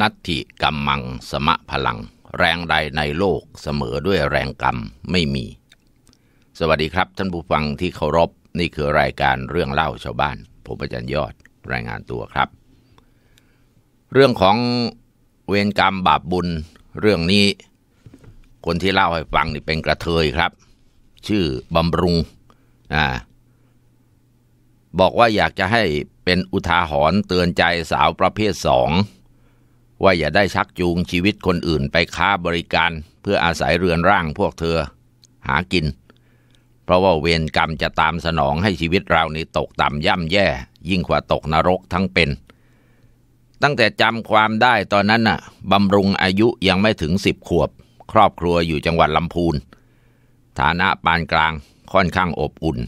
นัตถิกัมมังสมะพลัง แรงใดในโลกเสมอด้วยแรงกรรมไม่มี สวัสดีครับ ท่านผู้ฟังที่เคารพนี่คือรายการเรื่องเล่าชาวบ้านผมอาจารย์ยอดรายงานตัวครับ เรื่องของเวรกรรมบาปบุญ เรื่องนี้คนที่เล่าให้ฟังนี่เป็นกระเทยครับ ชื่อบำรุงอ่าบอกว่าอยากจะให้เป็นอุทาหรณ์เตือนใจสาวประเภทสองว่าอย่าได้ชักจูงชีวิตคนอื่นไปค้าบริการเพื่ออาศัยเรือนร่างพวกเธอ หากิน เพราะว่าเวรกรรมจะตามสนองให้ชีวิตเรานี้ตกต่ำย่ำแย่ ยิ่งกว่าตกนรกทั้งเป็น ตั้งแต่จำความได้ตอนนั้นน่ะบำรุงอายุยังไม่ถึงสิบขวบ ครอบครัวอยู่จังหวัดลำพูน ฐานะปานกลางค่อนข้างอบอุ่น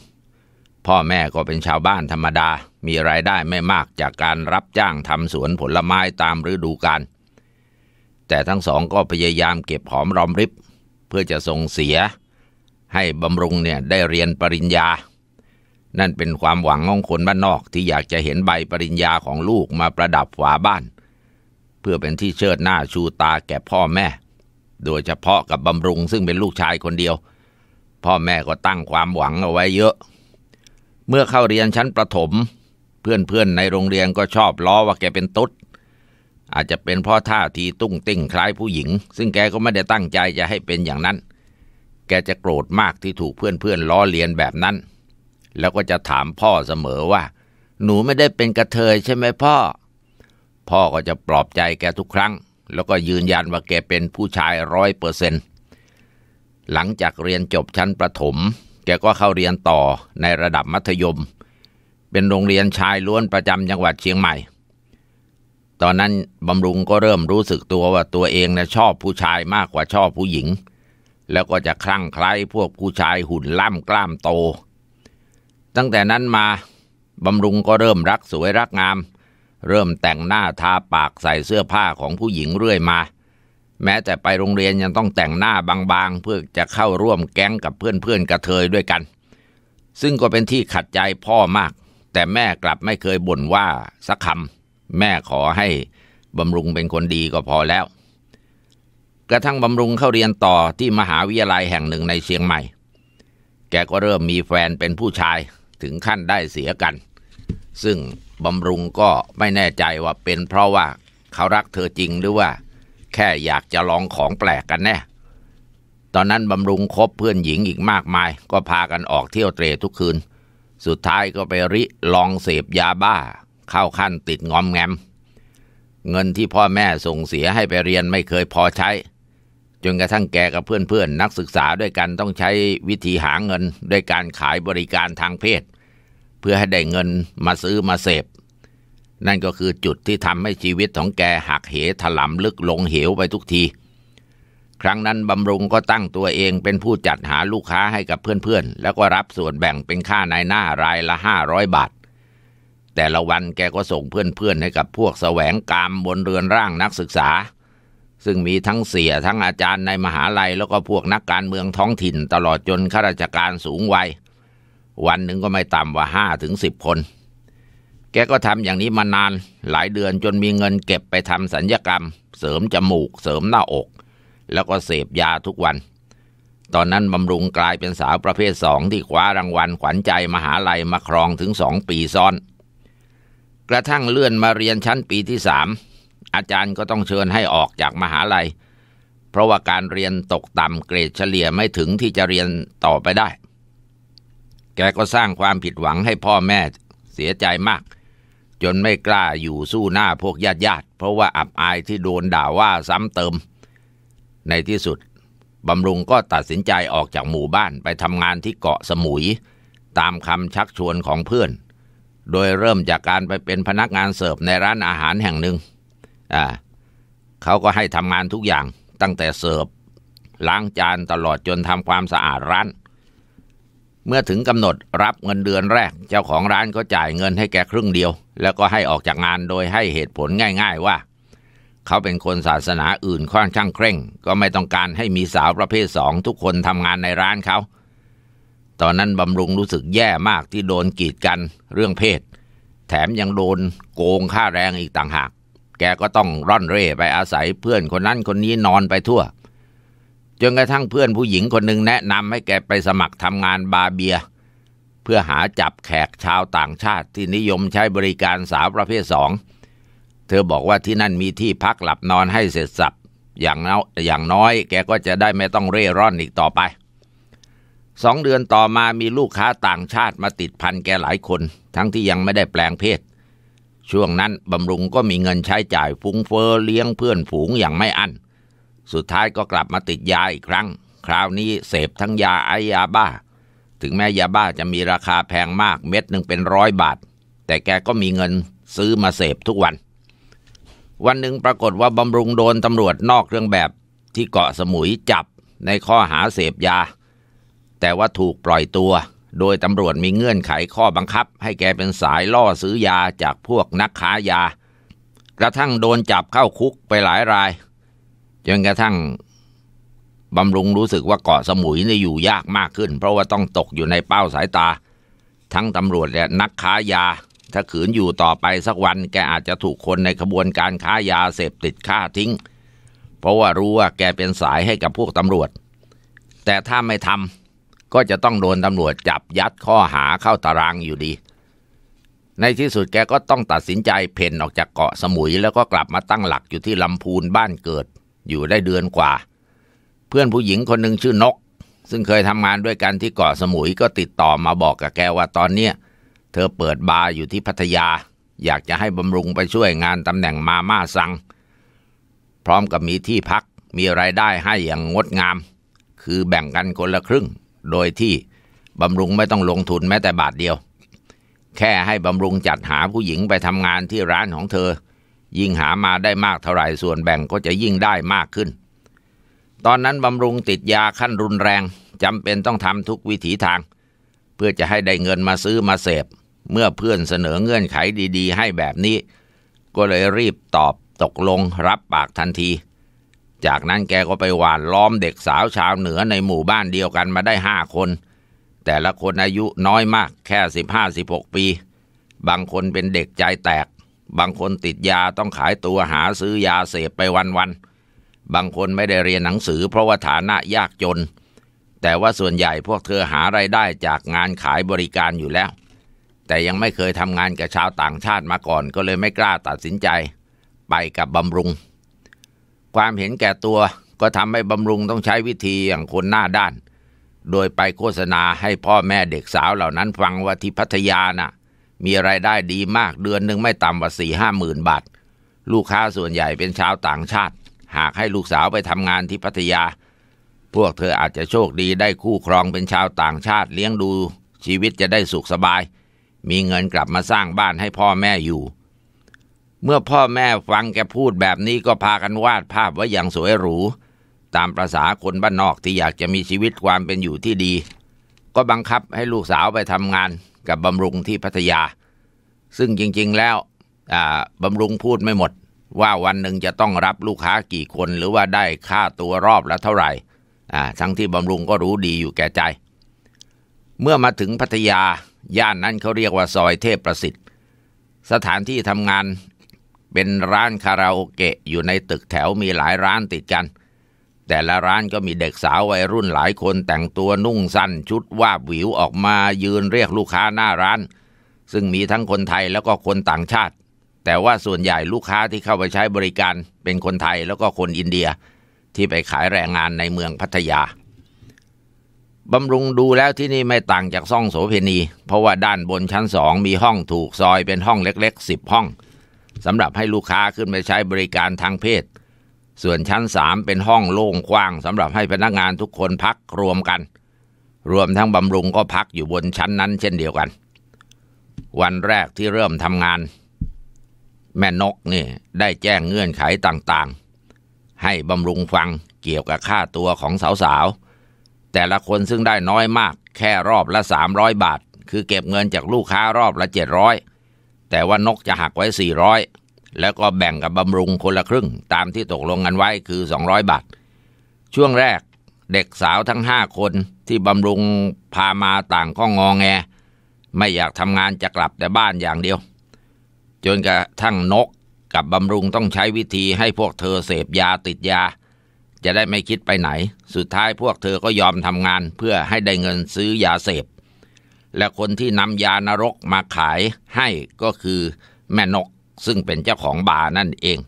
พ่อแม่ก็เป็นชาวบ้านธรรมดา มีรายได้ไม่มากจากการรับจ้างทำสวนผลไม้ตามฤดูกาล แต่ทั้งสองก็พยายามเก็บหอมรอมริบ เพื่อจะส่งเสียให้บำรุงเนี่ยได้เรียนปริญญา นั่นเป็นความหวังของคนบ้านนอกที่อยากจะเห็นใบปริญญาของลูกมาประดับฝาบ้าน เพื่อเป็นที่เชิดหน้าชูตาแก่พ่อแม่ โดยเฉพาะกับบำรุงซึ่งเป็นลูกชายคนเดียว พ่อแม่ก็ตั้งความหวังเอาไว้เยอะเมื่อเข้าเรียนชั้นประถม เพื่อนๆในโรงเรียนก็ชอบล้อว่าแกเป็นตุ๊ดอาจจะเป็นเพราะท่าทีตุ้งติ้งคล้ายผู้หญิง ซึ่งแกก็ไม่ได้ตั้งใจจะให้เป็นอย่างนั้น แกจะโกรธมากที่ถูกเพื่อนๆล้อเลียนแบบนั้น แล้วก็จะถามพ่อเสมอว่า หนูไม่ได้เป็นกระเทยใช่ไหมพ่อ พ่อก็จะปลอบใจแกทุกครั้ง แล้วก็ยืนยันว่าแกเป็นผู้ชายร้อยเปอร์เซนหลังจากเรียนจบชั้นประถมแกก็เข้าเรียนต่อในระดับมัธยม เป็นโรงเรียนชายล้วนประจำจังหวัดเชียงใหม่ ตอนนั้นบำรุงก็เริ่มรู้สึกตัวว่าตัวเองนะชอบผู้ชายมากกว่าชอบผู้หญิง แล้วก็จะคลั่งใครพวกผู้ชายหุ่นล่ำกล้ามโต ตั้งแต่นั้นมาบำรุงก็เริ่มรักสวยรักงาม เริ่มแต่งหน้าทาปากใส่เสื้อผ้าของผู้หญิงเรื่อยมาแม้แต่ไปโรงเรียนยังต้องแต่งหน้าบางๆ เพื่อจะเข้าร่วมแก๊งกับเพื่อนๆกระเทยด้วยกัน ซึ่งก็เป็นที่ขัดใจพ่อมาก แต่แม่กลับไม่เคยบ่นว่าสักคำแม่ขอให้บำรุงเป็นคนดีก็พอแล้ว กระทั่งบำรุงเข้าเรียนต่อที่มหาวิทยาลัยแห่งหนึ่งในเชียงใหม่ แกก็เริ่มมีแฟนเป็นผู้ชายถึงขั้นได้เสียกัน ซึ่งบำรุงก็ไม่แน่ใจว่าเป็น เพราะว่าเขารักเธอจริงหรือว่าแค่อยากจะลองของแปลกกันแน่ตอนนั้นบำรุงคบเพื่อนหญิงอีกมากมาย ก็พากันออกเที่ยวเตรทุกคืน สุดท้ายก็ไปริลองเสพยาบ้า เข้าขั้นติดงอมแงม เงินที่พ่อแม่ส่งเสียให้ไปเรียนไม่เคยพอใช้ จนกระทั่งแกกับเพื่อนๆนนักศึกษาด้วยกันต้องใช้วิธีหาเงินด้วยการขายบริการทางเพศ เพื่อให้ได้เงินมาซื้อมาเสพนั่นก็คือจุดที่ทำให้ชีวิตของแกหักเหถลำลึกลงเหวไปทุกที ครั้งนั้นบำรุงก็ตั้งตัวเองเป็นผู้จัดหาลูกค้าให้กับเพื่อนๆ แล้วก็รับส่วนแบ่งเป็นค่านายหน้ารายละห้าร้อยบาท แต่ละวันแกก็ส่งเพื่อนๆ ให้กับพวกแสวงกามบนเรือนร่างนักศึกษา ซึ่งมีทั้งเสียทั้งอาจารย์ในมหาลัยแล้วก็พวกนักการเมืองท้องถิ่น ตลอดจนข้าราชการสูงวัย วันหนึ่งก็ไม่ต่ำกว่าห้าถึงสิบคนแกก็ทำอย่างนี้มานานหลายเดือนจนมีเงินเก็บไปทำสัญญกรรม เสริมจมูก เสริมหน้าอก แล้วก็เสพยาทุกวัน ตอนนั้นบำรุงกลายเป็นสาวประเภทสองที่คว้ารางวัลขวัญใจมหาลัยมาครองถึงสองปีซ้อน กระทั่งเลื่อนมาเรียนชั้นปีที่สามอาจารย์ก็ต้องเชิญให้ออกจากมหาลัย เพราะว่าการเรียนตกต่ำเกรดเฉลี่ยไม่ถึงที่จะเรียนต่อไปได้ แกก็สร้างความผิดหวังให้พ่อแม่เสียใจมากจนไม่กล้าอยู่สู้หน้าพวกญาติญาติ เพราะว่าอับอายที่โดนด่าว่าซ้ำเติมในที่สุด บำรุงก็ตัดสินใจออกจากหมู่บ้านไปทำงานที่เกาะสมุย ตามคำชักชวนของเพื่อน โดยเริ่มจากการไปเป็นพนักงานเสิร์ฟในร้านอาหารแห่งหนึ่งอ่าเขาก็ให้ทำงานทุกอย่างตั้งแต่เสิร์ฟล้างจานตลอดจนทำความสะอาดร้านเมื่อถึงกำหนดรับเงินเดือนแรก เจ้าของร้านก็จ่ายเงินให้แกครึ่งเดียว แล้วก็ให้ออกจากงานโดยให้เหตุผลง่ายๆว่า เขาเป็นคนศาสนาอื่นค่อนข้างเคร่งก็ไม่ต้องการให้มีสาวประเภทสองทุกคนทำงานในร้านเขา ตอนนั้นบำรุงรู้สึกแย่มากที่โดนกีดกันเรื่องเพศ แถมยังโดนโกงค่าแรงอีกต่างหาก แกก็ต้องร่อนเร่ไปอาศัย เพื่อนคนนั้นคนนี้นอนไปทั่วจนกระทั่งเพื่อนผู้หญิงคนหนึ่งแนะนำให้แกไปสมัครทำงานบาเบีย เพื่อหาจับแขกชาวต่างชาติที่นิยมใช้บริการสาวประเภทสองเธอบอกว่าที่นั่นมีที่พักหลับนอนให้เสร็จสับอย่างน้อยอย่างน้อยแกก็จะได้ไม่ต้องเร่ร่อนอีกต่อไปสองเดือนต่อมามีลูกค้าต่างชาติมาติดพันแกหลายคน ทั้งที่ยังไม่ได้แปลงเพศ ช่วงนั้นบำรุงก็มีเงินใช้จ่ายฟุ้งเฟอ้อเลี้ยงเพื่อนฝูงอย่างไม่อัน้นสุดท้ายก็กลับมาติดยาอีกครั้ง คราวนี้เสพทั้งยาไอยาบ้า ถึงแม้ยาบ้าจะมีราคาแพงมากเม็ดหนึ่งเป็นร้อยบาท แต่แกก็มีเงินซื้อมาเสพทุกวัน วันหนึ่งปรากฏว่าบำรุงโดนตำรวจนอกเครื่องแบบที่เกาะสมุยจับในข้อหาเสพยา แต่ว่าถูกปล่อยตัว โดยตำรวจมีเงื่อนไขข้อบังคับให้แกเป็นสายล่อซื้อยาจากพวกนักค้ายา กระทั่งโดนจับเข้าคุกไปหลายรายจนกระทั่งบำรุงรู้สึกว่าเกาะสมุยเนี่ยอยู่ยากมากขึ้น เพราะว่าต้องตกอยู่ในเป้าสายตา ทั้งตำรวจและนักค้ายา ถ้าขืนอยู่ต่อไปสักวัน แกอาจจะถูกคนในขบวนการค้ายาเสพติดฆ่าทิ้ง เพราะว่ารู้ว่าแกเป็นสายให้กับพวกตำรวจ แต่ถ้าไม่ทำก็จะต้องโดนตำรวจจับยัดข้อหาเข้าตารางอยู่ดี ในที่สุดแกก็ต้องตัดสินใจเพ่นออกจากเกาะสมุย แล้วก็กลับมาตั้งหลักอยู่ที่ลำพูนบ้านเกิดอยู่ได้เดือนกว่า เพื่อนผู้หญิงคนหนึ่งชื่อนก ซึ่งเคยทำงานด้วยกันที่เกาะสมุยก็ติดต่อมาบอกกับแกว่าตอนเนี้ยเธอเปิดบาร์อยู่ที่พัทยา อยากจะให้บำรุงไปช่วยงานตำแหน่งมาม่าซัง พร้อมกับมีที่พักมีรายได้ให้อย่างงดงาม คือแบ่งกันคนละครึ่ง โดยที่บำรุงไม่ต้องลงทุนแม้แต่บาทเดียว แค่ให้บำรุงจัดหาผู้หญิงไปทำงานที่ร้านของเธอยิ่งหามาได้มากเท่าไหร่ส่วนแบ่งก็จะยิ่งได้มากขึ้น ตอนนั้นบำรุงติดยาขั้นรุนแรงจำเป็นต้องทำทุกวิถีทาง เพื่อจะให้ได้เงินมาซื้อมาเสพ เมื่อเพื่อนเสนอเงื่อนไขดีๆให้แบบนี้ ก็เลยรีบตอบตกลงรับปากทันที จากนั้นแกก็ไปหวานล้อมเด็กสาวชาวเหนือในหมู่บ้านเดียวกันมาได้ห้าคน แต่ละคนอายุน้อยมากแค่สิบห้าสิบหกปี บางคนเป็นเด็กใจแตกบางคนติดยาต้องขายตัวหาซื้อยาเสพไปวันๆบางคนไม่ได้เรียนหนังสือเพราะว่าฐานะยากจน แต่ว่าส่วนใหญ่พวกเธอหาไรายได้จากงานขายบริการอยู่แล้ว แต่ยังไม่เคยทำงานกับชาวต่างชาติมาก่อนก็เลยไม่กล้าตัดสินใจ ไปกับบำรุง ความเห็นแก่ตัวก็ทำให้บำรุงต้องใช้วิธีอย่างคนหน้าด้าน โดยไปโฆษณาให้พ่อแม่เด็กสาวเหล่านั้นฟังว่าที่พัทยานะ่ะมีไรายได้ดีมากเดือนหนึ่งไม่ต่ำกว่าสี่ห้าหมื่นบาท ลูกค้าส่วนใหญ่เป็นชาวต่างชาติ หากให้ลูกสาวไปทำงานที่พัทยา พวกเธออาจจะโชคดีได้คู่ครองเป็นชาวต่างชาติเลี้ยงดูชีวิตจะได้สุขสบาย มีเงินกลับมาสร้างบ้านให้พ่อแม่อยู่ เมื่อพ่อแม่ฟังแกพูดแบบนี้ก็พากันวาดภาพไว้อย่างสวยหรูตามประษาคนบ้านนอกที่อยากจะมีชีวิตความเป็นอยู่ที่ดี ก็บังคับให้ลูกสาวไปทำงานกับบำรุงที่พัทยา ซึ่งจริงๆแล้วบำรุงพูดไม่หมดว่าวันหนึ่งจะต้องรับลูกค้ากี่คนหรือว่าได้ค่าตัวรอบละเท่าไหร่ทั้งที่บำรุงก็รู้ดีอยู่แก่ใจ เมื่อมาถึงพัทยา ย่านนั้นเขาเรียกว่าซอยเทพประสิทธิ์ สถานที่ทำงานเป็นร้านคาราโอเกะ อยู่ในตึกแถวมีหลายร้านติดกันเแต่ละร้านก็มีเด็กสาววัยรุ่นหลายคนแต่งตัวนุ่งสั้นชุดวาบวิวออกมายืนเรียกลูกค้าหน้าร้าน ซึ่งมีทั้งคนไทยแล้วก็คนต่างชาติ แต่ว่าส่วนใหญ่ลูกค้าที่เข้าไปใช้บริการเป็นคนไทยแล้วก็คนอินเดีย ที่ไปขายแรงงานในเมืองพัทยาบำรุงดูแล้วที่นี่ไม่ต่างจากซ่องโสเพณี เพราะว่าด้านบนชั้นสองมีห้องถูกซอยเป็นห้องเล็กๆสิบห้องสำหรับให้ลูกค้าขึ้นไปใช้บริการทางเพศส่วนชั้นสามเป็นห้องโล่งกว้างสำหรับให้พนักงานทุกคนพักรวมกัน รวมทั้งบำรุงก็พักอยู่บนชั้นนั้นเช่นเดียวกัน วันแรกที่เริ่มทำงาน แม่นกนี่ ได้แจ้งเงื่อนไขต่างๆ ให้บำรุงฟังเกี่ยวกับค่าตัวของสาวๆ แต่ละคนซึ่งได้น้อยมาก แค่รอบละ 300 บาท คือเก็บเงินจากลูกค้ารอบละ 700แต่ว่านกจะหักไว้400แล้วก็แบ่งกับบำรุงคนละครึ่งตามที่ตกลงกันไว้คือ 200บาทช่วงแรกเด็กสาวทั้งห้าคนที่บำรุงพามาต่างก็งองแง ไม่อยากทำงานจะกลับแต่บ้านอย่างเดียวจนกระทั่งนกกับบำรุงต้องใช้วิธีให้พวกเธอเสพยาติดยา จะได้ไม่คิดไปไหน สุดท้ายพวกเธอก็ยอมทำงานเพื่อให้ได้เงินซื้อยาเสพ และคนที่นำยานรกมาขายให้ก็คือแม่นกซึ่งเป็นเจ้าของบาร์นั่นเอง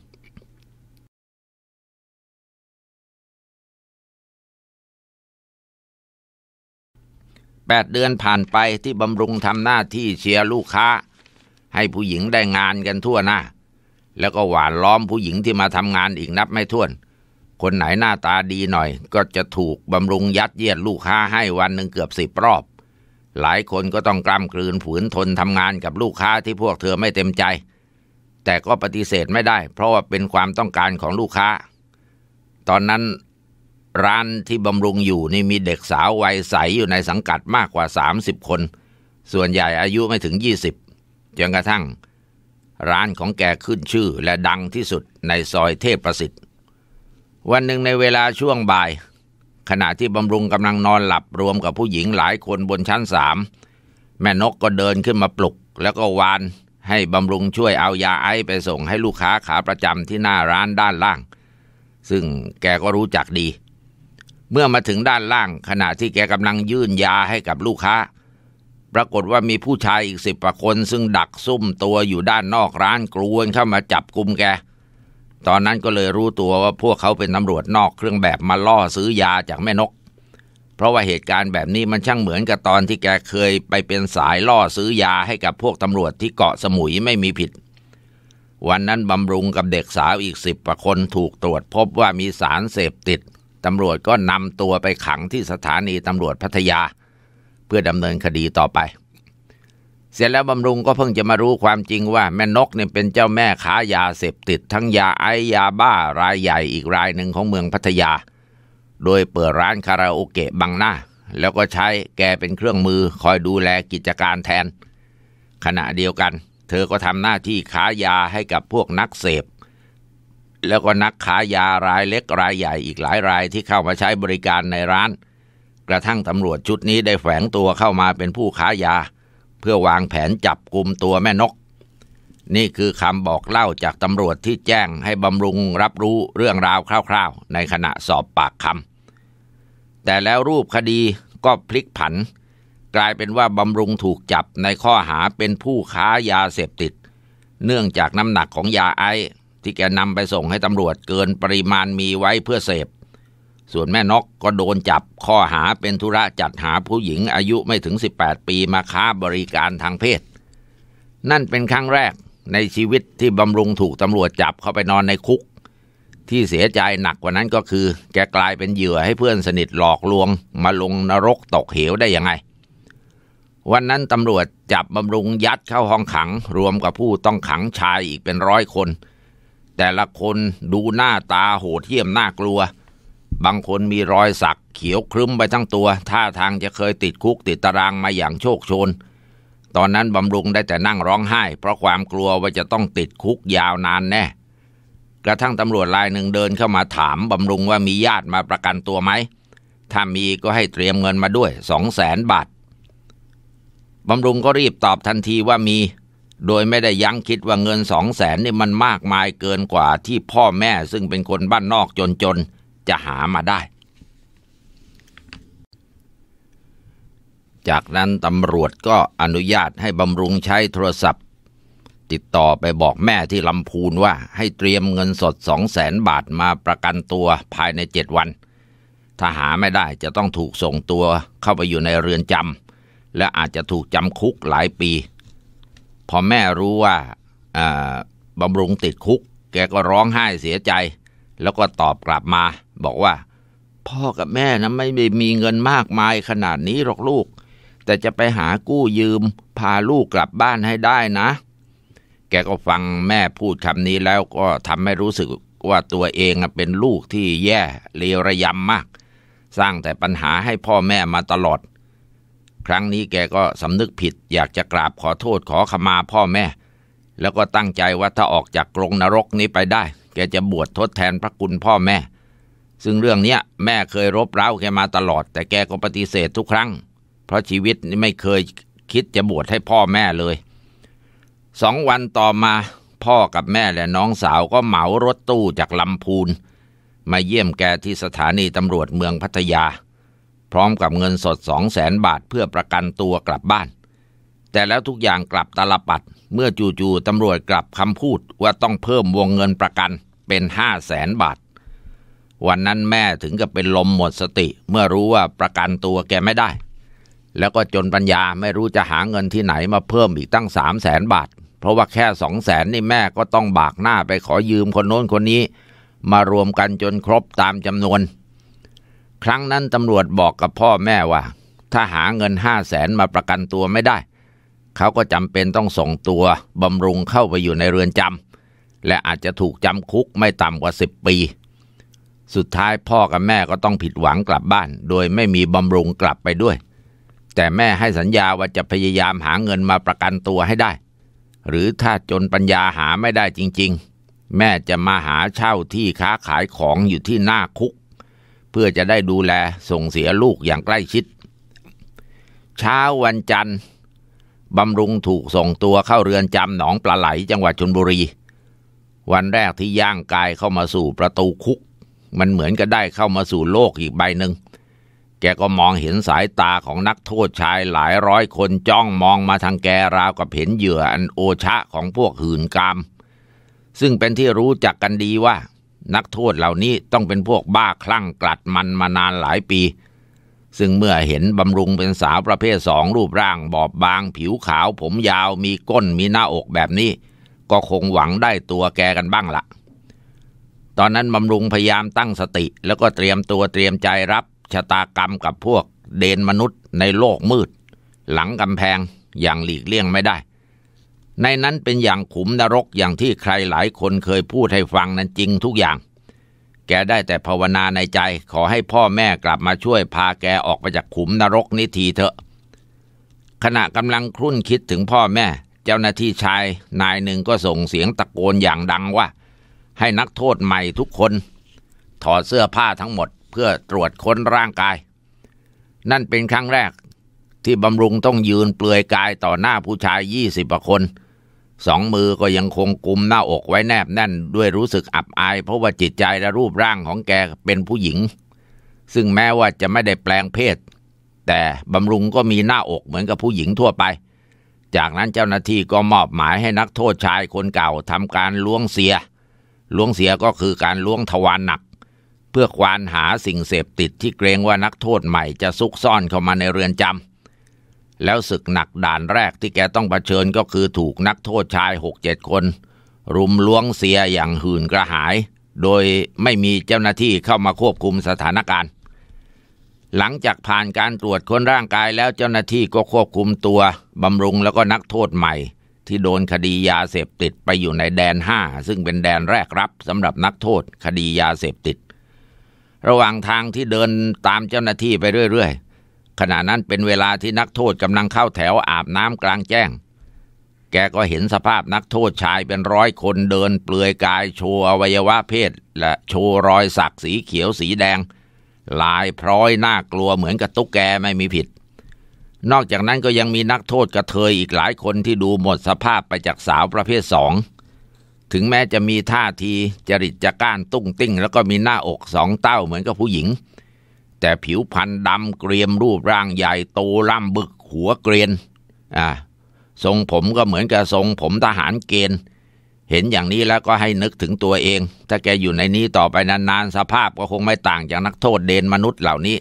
แปดเดือนผ่านไปที่บำรุงทำหน้าที่เชียร์ลูกค้า ให้ผู้หญิงได้งานกันทั่วหน้า แล้วก็หวานล้อมผู้หญิงที่มาทำงานอีกนับไม่ถ้วน คนไหนหน้าตาดีหน่อย ก็จะถูกบำรุงยัดเยียดลูกค้าให้วันหนึ่งเกือบสิบรอบ หลายคนก็ต้องกล้ำกลืนผืนทนทำงานกับลูกค้าที่พวกเธอไม่เต็มใจแต่ก็ปฏิเสธไม่ได้เพราะว่าเป็นความต้องการของลูกค้า ตอนนั้นร้านที่บำรุงอยู่นี่มีเด็กสาววัยใสอยู่ในสังกัดมากกว่า 30 คน ส่วนใหญ่อายุไม่ถึง 20 จนกระทั่งร้านของแกขึ้นชื่อและดังที่สุดในซอยเทพประสิทธิ์ วันหนึ่งในเวลาช่วงบ่าย ขณะที่บำรุงกำลังนอนหลับรวมกับผู้หญิงหลายคนบนชั้นสามแม่นกก็เดินขึ้นมาปลุกแล้วก็วานให้บำรุงช่วยเอายาไอไปส่งให้ลูกค้าขาประจำที่หน้าร้านด้านล่าง ซึ่งแกก็รู้จักดี เมื่อมาถึงด้านล่าง ขณะที่แกกำลังยื่นยาให้กับลูกค้า ปรากฏว่ามีผู้ชายอีกสิบกว่าคนซึ่งดักซุ่มตัวอยู่ด้านนอกร้านกลวนเข้ามาจับกลุ่มแก ตอนนั้นก็เลยรู้ตัวว่าพวกเขาเป็นตำรวจนอกเครื่องแบบมาล่อซื้อยาจากแม่นกเพราะว่าเหตุการณ์แบบนี้มันช่างเหมือนกับตอนที่แกเคยไปเป็นสายล่อซื้อยาให้กับพวกตำรวจที่เกาะสมุยไม่มีผิด วันนั้นบำรุงกับเด็กสาวอีกสิบคนถูกตรวจพบว่ามีสารเสพติด ตำรวจก็นำตัวไปขังที่สถานีตำรวจพัทยาเพื่อดำเนินคดีต่อไป เสร็จแล้วบำรุงก็เพิ่งจะมารู้ความจริงว่าแม่นกเนี่ยเป็นเจ้าแม่ค้ายาเสพติด ทั้งยาไอยาบ้ารายใหญ่อีกรายหนึ่งของเมืองพัทยาโดยเปิดร้านคาราโอเกะบังหน้า แล้วก็ใช้แกเป็นเครื่องมือคอยดูแลกิจการแทน ขณะเดียวกัน เธอก็ทำหน้าที่ขายยาให้กับพวกนักเสพ แล้วก็นักขายยารายเล็กรายใหญ่อีกหลายราย ที่เข้ามาใช้บริการในร้าน กระทั่งตำรวจชุดนี้ได้แฝงตัวเข้ามาเป็นผู้ขายยา เพื่อวางแผนจับกลุ่มตัวแม่นก นี่คือคำบอกเล่าจากตำรวจที่แจ้งให้บำรุงรับรู้เรื่องราวคร่าวๆ ในขณะสอบปากคำแต่แล้วรูปคดีก็พลิกผันกลายเป็นว่าบำรุงถูกจับในข้อหาเป็นผู้ค้ายาเสพติด เนื่องจากน้ำหนักของยาไอ ที่แกนำไปส่งให้ตำรวจเกินปริมาณมีไว้เพื่อเสพ ส่วนแม่นกก็โดนจับข้อหาเป็นธุระจัดหาผู้หญิงอายุไม่ถึง 18 ปีมาค้าบริการทางเพศ นั่นเป็นครั้งแรกในชีวิตที่บำรุงถูกตำรวจจับเข้าไปนอนในคุกที่เสียใจหนักกว่านั้นก็คือ แกกลายเป็นเหยื่อให้เพื่อนสนิทหลอกลวงมาลงนรกตกเหวได้ยังไง วันนั้นตำรวจจับบำรุงยัดเข้าห้องขัง รวมกับผู้ต้องขังชายอีกเป็นร้อยคน แต่ละคนดูหน้าตาโหดเหี้ยมน่ากลัว บางคนมีรอยสักเขียวครึ้มไปทั้งตัวท่าทางจะเคยติดคุกติดตารางมาอย่างโชคชน ตอนนั้น บำรุงได้แต่นั่งร้องไห้เพราะความกลัวว่าจะต้องติดคุกยาวนานแน่กระทั่งตำรวจรายหนึ่งเดินเข้ามาถามบำรุงว่ามีญาติมาประกันตัวไหมถ้ามีก็ให้เตรียมเงินมาด้วยสองแสนบาทบำรุงก็รีบตอบทันทีว่ามี โดยไม่ได้ยั้งคิดว่าเงินสองแสนนี่มันมากมายเกินกว่าที่พ่อแม่ซึ่งเป็นคนบ้านนอกจนๆจะหามาได้ จากนั้นตำรวจก็อนุญาตให้บำรุงใช้โทรศัพท์ติดต่อไปบอกแม่ที่ลำพูนว่าให้เตรียมเงินสดสองแสนบาทมาประกันตัวภายในเจ็ดวัน ถ้าหาไม่ได้จะต้องถูกส่งตัวเข้าไปอยู่ในเรือนจำและอาจจะถูกจำคุกหลายปี พอแม่รู้ว่าบำรุงติดคุก แกก็ร้องไห้เสียใจ แล้วก็ตอบกลับมา บอกว่า พ่อกับแม่นะไม่มีเงินมากมายขนาดนี้หรอกลูก แต่จะไปหากู้ยืมพาลูกกลับบ้านให้ได้นะแกก็ฟังแม่พูดคำนี้แล้วก็ทำให้รู้สึกว่าตัวเองเป็นลูกที่แย่เลวระยำมาก สร้างแต่ปัญหาให้พ่อแม่มาตลอด ครั้งนี้แกก็สำนึกผิดอยากจะกราบขอโทษขอขมาพ่อแม่ แล้วก็ตั้งใจว่าถ้าออกจากกรงนรกนี้ไปได้ แกจะบวชทดแทนพระคุณพ่อแม่ ซึ่งเรื่องนี้แม่เคยรบเร้าแกมาตลอด แต่แกก็ปฏิเสธทุกครั้ง เพราะชีวิตไม่เคยคิดจะบวชให้พ่อแม่เลยสองวันต่อมาพ่อกับแม่และน้องสาวก็เหมารถตู้จากลำพูนมาเยี่ยมแกที่สถานีตำรวจเมืองพัทยา พร้อมกับเงินสดสองแสนบาทเพื่อประกันตัวกลับบ้าน แต่แล้วทุกอย่างกลับตลปัด เมื่อจู่ๆตำรวจกลับคำพูดว่าต้องเพิ่มวงเงินประกันเป็นห้าแสนบาท วันนั้นแม่ถึงกับเป็นลมหมดสติเมื่อรู้ว่าประกันตัวแกไม่ได้แล้วก็จนปัญญาไม่รู้จะหาเงินที่ไหนมาเพิ่มอีกตั้งสามแสนบาทเพราะว่าแค่สองแสนนี่แม่ก็ต้องบากหน้าไปขอยืมคนโน้นคนนี้ มารวมกันจนครบตามจำนวน ครั้งนั้นตำรวจบอกกับพ่อแม่ว่าถ้าหาเงินห้าแสนมาประกันตัวไม่ได้เขาก็จำเป็นต้องส่งตัวบำรุงเข้าไปอยู่ในเรือนจำและอาจจะถูกจำคุกไม่ต่ำกว่าสิบปี สุดท้ายพ่อกับแม่ก็ต้องผิดหวังกลับบ้าน โดยไม่มีบำรุงกลับไปด้วย แต่แม่ให้สัญญาว่าจะพยายามหาเงินมาประกันตัวให้ได้หรือถ้าจนปัญญาหาไม่ได้จริง ๆ แม่จะมาหาเช่าที่ค้าขายของอยู่ที่หน้าคุก เพื่อจะได้ดูแลส่งเสียลูกอย่างใกล้ชิด เช้าวันจันทร์บำรุงถูกส่งตัวเข้าเรือนจำหนองปลาไหลจังหวัดชนบุรี วันแรกที่ย่างกายเข้ามาสู่ประตูคุก มันเหมือนกับได้เข้ามาสู่โลกอีกใบหนึ่งแกก็มองเห็นสายตาของนักโทษชายหลายร้อยคนจ้องมองมาทางแกราวกับเห็นเหยื่ออันโอชะของพวกหื่นกาม ซึ่งเป็นที่รู้จักกันดีว่า นักโทษเหล่านี้ต้องเป็นพวกบ้าคลั่งกลัดมันมานานหลายปี ซึ่งเมื่อเห็นบำรุงเป็นสาวประเภทสองรูปร่าง บอบบางผิวขาวผมยาวมีก้นมีหน้าอกแบบนี้ ก็คงหวังได้ตัวแกกันบ้างละะตอนนั้นบำรุงพยายามตั้งสติ แล้วก็เตรียมตัวเตรียมใจรับชะตากรรมกับพวกเดนมนุษย์ในโลกมืด หลังกำแพงอย่างหลีกเลี่ยงไม่ได้ ในนั้นเป็นอย่างขุมนรกอย่างที่ใครหลายคนเคยพูดให้ฟังนั้นจริงทุกอย่าง แกได้แต่ภาวนาในใจขอให้พ่อแม่กลับมาช่วยพาแกออกไปจากขุมนรกนี้ทีเถอะ ขณะกำลังครุ่นคิดถึงพ่อแม่ เจ้าหน้าที่ชายนายหนึ่งก็ส่งเสียงตะโกนอย่างดังว่า ให้นักโทษใหม่ทุกคน ถอดเสื้อผ้าทั้งหมดเพื่อตรวจค้นร่างกาย นั่นเป็นครั้งแรกที่บำรุงต้องยืนเปลือยกายต่อหน้าผู้ชายยี่สิบคน สองมือก็ยังคงกุมหน้าอกไว้แนบแน่นด้วยรู้สึกอับอายเพราะว่าจิตใจและรูปร่างของแกเป็นผู้หญิง ซึ่งแม้ว่าจะไม่ได้แปลงเพศ แต่บำรุงก็มีหน้าอกเหมือนกับผู้หญิงทั่วไป จากนั้นเจ้าหน้าที่ก็มอบหมายให้นักโทษชายคนเก่าทำการล้วงเสีย ล้วงเสียก็คือการล้วงทวารหนักเพื่อควานหาสิ่งเสพติดที่เกรงว่านักโทษใหม่จะซุกซ่อนเข้ามาในเรือนจำแล้วศึกหนักด่านแรกที่แกต้องเผชิญก็คือถูกนักโทษชายหกเจ็ดคน รุมล้วงเสียอย่างหื่นกระหาย โดยไม่มีเจ้าหน้าที่เข้ามาควบคุมสถานการณ์ หลังจากผ่านการตรวจค้นร่างกายแล้วเจ้าหน้าที่ก็ควบคุมตัวบำรุงแล้วก็นักโทษใหม่ ที่โดนคดียาเสพติดไปอยู่ในแดนห้าซึ่งเป็นแดนแรกรับสำหรับนักโทษ คดียาเสพติดระหว่างทางที่เดินตามเจ้าหน้าที่ไปเรื่อยๆ ขณะนั้นเป็นเวลาที่นักโทษกำลังเข้าแถวอาบน้ำกลางแจ้ง แกก็เห็นสภาพนักโทษชายเป็นร้อยคนเดินเปลือยกายโชว์อวัยวะเพศ และโชว์รอยสักสีเขียวสีแดงลายพร้อยน่ากลัวเหมือนกับตุ๊กแกไม่มีผิด นอกจากนั้นก็ยังมีนักโทษกระเทยอีกหลายคนที่ดูหมดสภาพไปจากสาวประเภทสองถึงแม้จะมีท่าทีจริตจัก้านตุ้งติ้ง แล้วก็มีหน้าอกสองเต้าเหมือนกับผู้หญิง แต่ผิวพรรณดำเกรียมรูปร่างใหญ่โตล่ำบึกหัวเกรียนอ่าทรงผมก็เหมือนกับทรงผมทหารเกณฑ์ เห็นอย่างนี้แล้วก็ให้นึกถึงตัวเอง ถ้าแกอยู่ในนี้ต่อไปนานๆ สภาพก็คงไม่ต่างจากนักโทษเดนมนุษย์เหล่านี้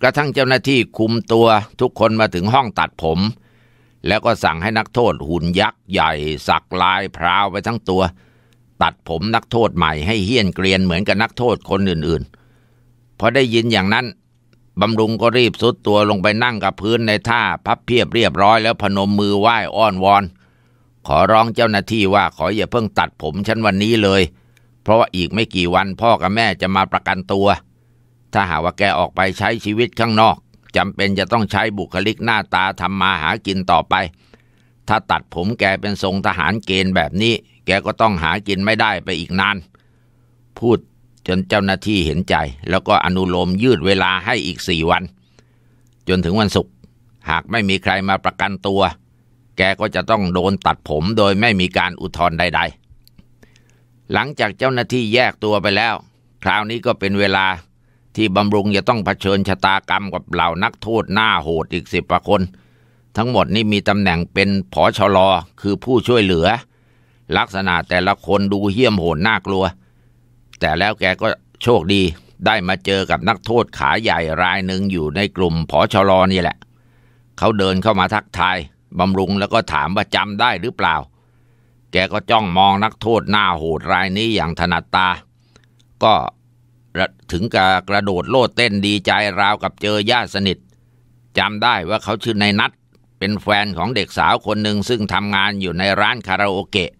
กระทั่งเจ้าหน้าที่คุมตัวทุกคนมาถึงห้องตัดผม แล้วก็สั่งให้นักโทษ หุ่นยักษ์ใหญ่ สักลาย พราวไปทั้งตัว ตัดผมนักโทษใหม่ให้เฮี้ยนเกรียน เหมือนกับนักโทษคนอื่นๆพอได้ยินอย่างนั้น บำรุงก็รีบสุดตัวลงไปนั่งกับพื้นในท่าพับเพียบเรียบร้อยแล้วพนมมือไหว้ อ้อนวอน ขอร้องเจ้าหน้าที่ว่าขออย่าเพิ่งตัดผมฉันวันนี้เลย เพราะว่าอีกไม่กี่วันพ่อกับแม่จะมาประกันตัวถ้าหาว่าแกออกไปใช้ชีวิตข้างนอกจำเป็นจะต้องใช้บุคลิกหน้าตาทำมาหากินต่อไป ถ้าตัดผมแกเป็นทรงทหารเกณฑ์แบบนี้ แกก็ต้องหากินไม่ได้ไปอีกนาน พูดจนเจ้าหน้าที่เห็นใจแล้วก็อนุโลมยืดเวลาให้อีกสี่วัน จนถึงวันศุกร์ หากไม่มีใครมาประกันตัว แกก็จะต้องโดนตัดผมโดยไม่มีการอุทธรณ์ใดๆ หลังจากเจ้าหน้าที่แยกตัวไปแล้ว คราวนี้ก็เป็นเวลาที่บำรุงจะต้องเผชิญชะตากรรมกับเหล่านักโทษหน้าโหดอีกสิบคน ทั้งหมดนี่มีตำแหน่งเป็นผอชลอคือผู้ช่วยเหลือ ลักษณะแต่ละคนดูเหี้ยมโหดน่ากลัว แต่แล้วแกก็โชคดี ได้มาเจอกับนักโทษขาใหญ่รายหนึ่งอยู่ในกลุ่มผอชลอนี่แหละ เขาเดินเข้ามาทักทายบำรุงแล้วก็ถามว่าจำได้หรือเปล่า แกก็จ้องมองนักโทษหน้าโหดรายนี้อย่างถนัดตา ก็ถึงกับกระโดดโลดเต้นดีใจราวกับเจอญาติสนิทจำได้ว่าเขาชื่อในนัทเป็นแฟนของเด็กสาวคนหนึ่งซึ่งทำงานอยู่ในร้านคาราโอเกะ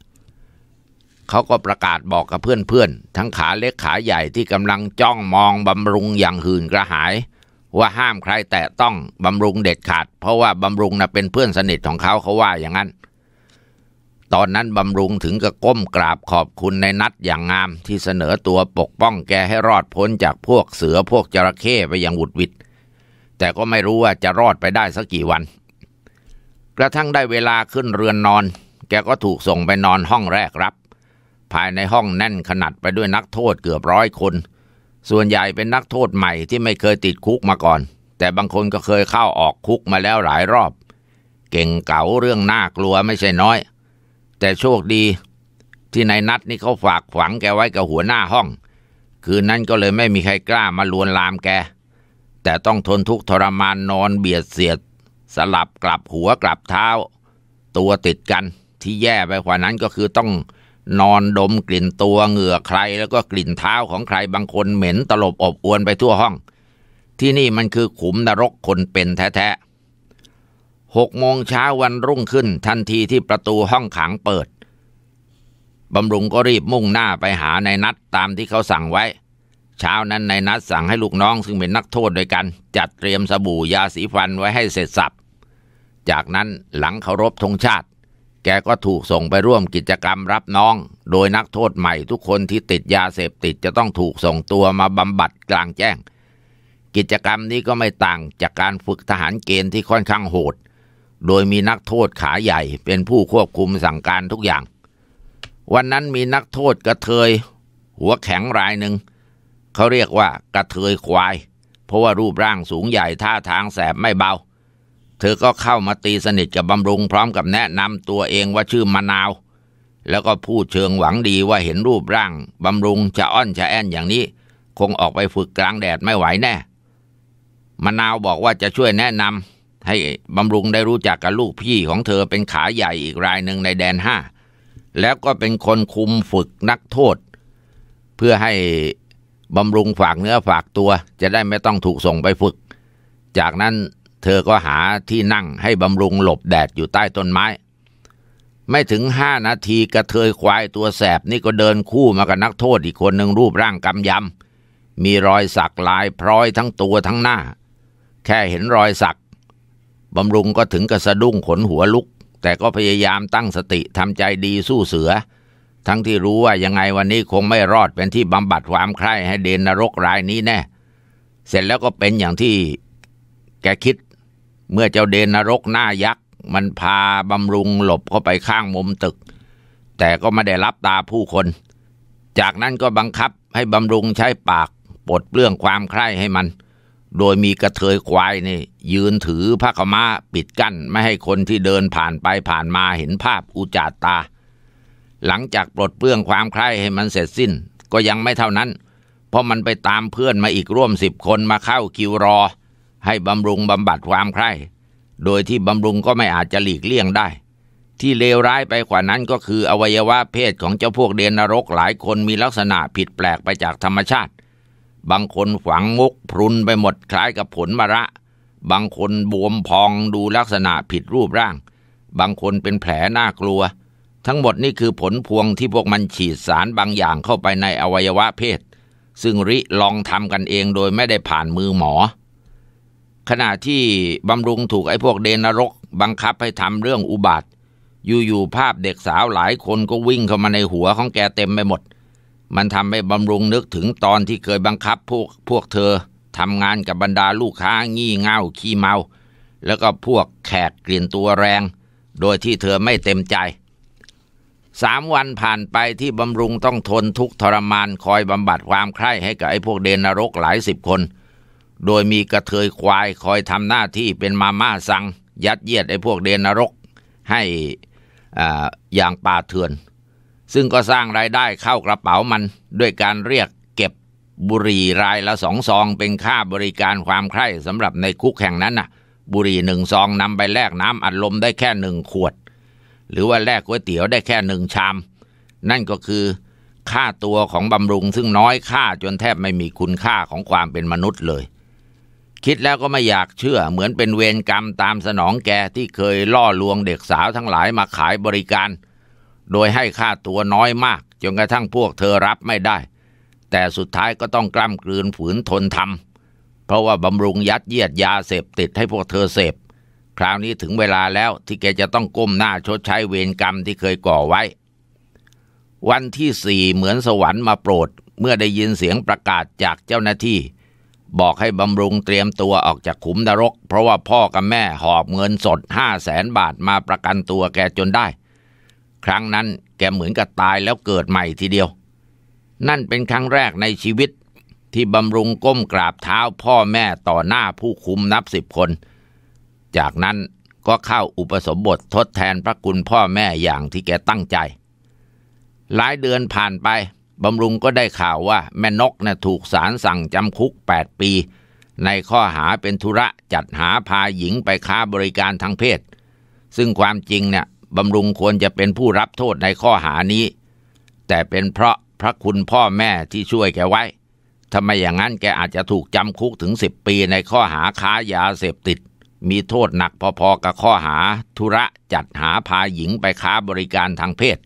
เขาก็ประกาศบอกกับเพื่อนๆ ทั้งขาเล็กขาใหญ่ที่กำลังจ้องมองบำรุงอย่างหื่นกระหาย ว่าห้ามใครแตะต้องบำรุงเด็ดขาดเพราะว่าบำรุงนะ่ะเป็นเพื่อนสนิทของเขาเขาว่าอย่างนั้นตอนนั้นบำรุงถึงกับก้มกราบขอบคุณในนัดอย่างงามที่เสนอตัวปกป้องแกให้รอดพ้น จากพวกเสือพวกจระเข้ไปอย่างหวุดวิดแต่ก็ไม่รู้ว่าจะรอดไปได้สักกี่วัน กระทั่งได้เวลาขึ้นเรือนนอนแกก็ถูกส่งไปนอนห้องแรกรับ ภายในห้องแน่นขนาดไปด้วยนักโทษเกือบร้อยคน ส่วนใหญ่เป็นนักโทษใหม่ที่ไม่เคยติดคุกมาก่อน แต่บางคนก็เคยเข้าออกคุกมาแล้วหลายรอบ เก่งเก๋าเรื่องน่ากลัวไม่ใช่น้อยแต่โชคดีที่นายนัดนี่เขาฝากฝังแกไว้กับหัวหน้าห้อง คืนนั้นก็เลยไม่มีใครกล้ามาลวนลามแกแต่ต้องทนทุกข์ทรมานนอนเบียดเสียด สลับกลับหัวกลับเท้า ตัวติดกันที่แย่ไปกว่านั้นก็คือต้องนอนดมกลิ่นตัวเหงื่อใครแล้วก็กลิ่นเท้าของใครบางคนเหม็นตลบอบอวนไปทั่วห้อง ที่นี่มันคือขุมนรกคนเป็นแท้หกโมงเช้าวันรุ่งขึ้นทันทีที่ประตูห้องขังเปิด บำรุงก็รีบมุ่งหน้าไปหาในนัดตามที่เขาสั่งไว้ เช้านั้นในนัดสั่งให้ลูกน้องซึ่งเป็นนักโทษด้วยกัน จัดเตรียมสบู่ยาสีฟันไว้ให้เสร็จสับจากนั้นหลังเคารพธงชาติ แกก็ถูกส่งไปร่วมกิจกรรมรับน้อง โดยนักโทษใหม่ ทุกคนที่ติดยาเสพติดจะต้องถูกส่งตัวมาบำบัดกลางแจ้ง กิจกรรมนี้ก็ไม่ต่างจากการฝึกทหารเกณฑ์ที่ค่อนข้างโหดโดยมีนักโทษขาใหญ่เป็นผู้ควบคุมสั่งการทุกอย่าง วันนั้นมีนักโทษกระเทยหัวแข็งรายหนึ่งเขาเรียกว่ากระเทยควายเพราะว่ารูปร่างสูงใหญ่ท่าทางแสบไม่เบาเธอก็เข้ามาตีสนิทกับบำรุงพร้อมกับแนะนำตัวเองว่าชื่อมะนาว แล้วก็พูดเชิงหวังดีว่าเห็นรูปร่างบำรุงจะอ้อนจะแอนอย่างนี้ คงออกไปฝึกกลางแดดไม่ไหวแน่มะนาวบอกว่าจะช่วยแนะนำให้บำรุงได้รู้จักกับลูกพี่ของเธอเป็นขาใหญ่อีกรายหนึ่งในแดนห้า แล้วก็เป็นคนคุมฝึกนักโทษ เพื่อให้บำรุงฝากเนื้อฝากตัว จะได้ไม่ต้องถูกส่งไปฝึก จากนั้นเธอก็หาที่นั่งให้บำรุงหลบแดดอยู่ใต้ต้นไม้ ไม่ถึงห้านาทีกระเทยควายตัวแสบนี่ก็เดินคู่มากับนักโทษอีกคนหนึ่งรูปร่างกำยำ มีรอยสักลายพร้อยทั้งตัวทั้งหน้า แค่เห็นรอยสักบำรุงก็ถึงกระสะดุ้งขนหัวลุก แต่ก็พยายามตั้งสติทำใจดีสู้เสือ ทั้งที่รู้ว่ายังไงวันนี้คงไม่รอดเป็นที่บำบัดความใคร่ให้เดนนรกรายนี้แน่ เสร็จแล้วก็เป็นอย่างที่แกคิด เมื่อเจ้าเดนนรกหน้ายักษ์ มันพาบำรุงหลบเข้าไปข้างมุมตึก แต่ก็ไม่ได้รับตาผู้คน จากนั้นก็บังคับให้บำรุงใช้ปากปลดเปลื้องความใคร่ให้มันโดยมีกระเทยควายนี่ ยืนถือผ้าขม้าปิดกั้น ไม่ให้คนที่เดินผ่านไปผ่านมาเห็นภาพอุจาตา หลังจากปลดเปลื้องความใคร่ให้มันเสร็จสิ้น ก็ยังไม่เท่านั้น เพราะมันไปตามเพื่อนมาอีกร่วมสิบคนมาเข้าคิวรอ ให้บำรุงบำบัดความใคร่โดยที่บำรุงก็ไม่อาจจะหลีกเลี่ยงได้ ที่เลวร้ายไปกว่านั้นก็คืออวัยวะเพศของเจ้าพวกเดนนรกหลายคนมีลักษณะผิดแปลกไปจากธรรมชาติบางคนฝังมุกพรุนไปหมดคล้ายกับผลมะระ บางคนบวมพองดูลักษณะผิดรูปร่าง บางคนเป็นแผลน่ากลัว ทั้งหมดนี่คือผลพวงที่พวกมันฉีดสารบางอย่างเข้าไปในอวัยวะเพศ ซึ่งริลองทำกันเองโดยไม่ได้ผ่านมือหมอ ขณะที่บำรุงถูกไอ้พวกเดนรกบังคับให้ทำเรื่องอุบาท อยู่ๆภาพเด็กสาวหลายคนก็วิ่งเข้ามาในหัวของแกเต็มไปหมดเมันทำให้บำรุงนึกถึงตอนที่เคยบังคับพวกพวกเธอทำงานกับบรรดาลูกค้างี่เง่าขี้เมา แล้วก็พวกแขกเกลียนตัวแรง โดยที่เธอไม่เต็มใจสามวันผ่านไปที่บำรุงต้องทนทุกทรมานคอยบำบัดความใคร่ให้กับไอ้พวกเดนนรกหลายสิบคน โดยมีกระเทยควายคอยทำหน้าที่เป็นมาม่าสั่ง ยัดเยียดไอ้พวกเดนนรกให้อ่าอย่างป่าเถื่อนซึ่งก็สร้างรายได้เข้ากระเป๋ามันด้วยการเรียกเก็บบุหรี่รายละสองซองเป็นค่าบริการความใคร่สำหรับในคุกแห่งนั้นน่ะ บุหรี่หนึ่งซองนำไปแลกน้ำอัดลมได้แค่หนึ่งขวด หรือว่าแลกก๋วยเตี๋ยวได้แค่หนึ่งชามนั่นก็คือ ค่าตัวของบำรุงซึ่งน้อยค่าจนแทบไม่มีคุณค่าของความเป็นมนุษย์เลย คิดแล้วก็ไม่อยากเชื่อเหมือนเป็นเวรกรรมตามสนองแกที่เคยล่อลวงเด็กสาวทั้งหลายมาขายบริการโดยให้ค่าตัวน้อยมาก จนกระทั่งพวกเธอรับไม่ได้ แต่สุดท้ายก็ต้องกล้ำกลืนฝืนทนทำเพราะว่าบำรุงยัดเยียดยาเสพติดให้พวกเธอเสพคราวนี้ถึงเวลาแล้วที่แกจะต้องก้มหน้าชดใช้เวรกรรมที่เคยก่อไว้ วันที่สี่เหมือนสวรรค์มาโปรดเมื่อได้ยินเสียงประกาศจากเจ้าหน้าที่ บอกให้บำรุงเตรียมตัวออกจากขุมนรกเพราะว่าพ่อกับแม่หอบเงินสดห้าแสนบาทมาประกันตัวแกจนได้ครั้งนั้นแกเหมือนกับตายแล้วเกิดใหม่ทีเดียว นั่นเป็นครั้งแรกในชีวิตที่บำรุงก้มกราบเท้าพ่อแม่ต่อหน้าผู้คุมนับสิบคน จากนั้นก็เข้าอุปสมบททดแทนพระคุณพ่อแม่อย่างที่แกตั้งใจ หลายเดือนผ่านไปบำรุงก็ได้ข่าวว่าแม่นกนะ่ะถูกศาลสั่งจำคุก 8 ปี ในข้อหาเป็นธุระจัดหาพาหญิงไปค้าบริการทางเพศ ซึ่งความจริงเนี่ยบำรุงควรจะเป็นผู้รับโทษในข้อหานี้ แต่เป็นเพราะพระคุณพ่อแม่ที่ช่วยแกไว้ทำไมอย่างนั้นแกอาจจะถูกจำคุกถึงสิบปีในข้อหาค้ายาเสพติด มีโทษหนักพอๆกับข้อหาธุระจัดหาพาหญิงไปค้าบริการทางเพศ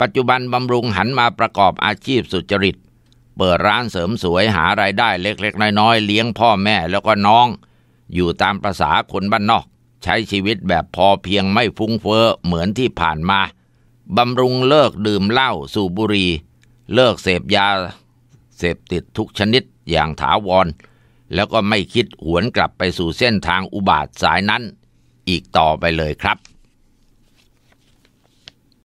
ปัจจุบันบำรุงหันมาประกอบอาชีพสุจริต เปิดร้านเสริมสวยหารายได้เล็กๆน้อยๆเลี้ยงพ่อแม่แล้วก็น้อง อยู่ตามภาษาคนบ้านนอกใช้ชีวิตแบบพอเพียงไม่ฟุ้งเฟอ้อเหมือนที่ผ่านมา บำรุงเลิกดื่มเหล้าสูบบุหรี่เลิกเสพยาเสพติดทุกชนิดอย่างถาวร แล้วก็ไม่คิดหวนกลับไปสู่เส้นทางอุบาทสายนั้น อีกต่อไปเลยครับ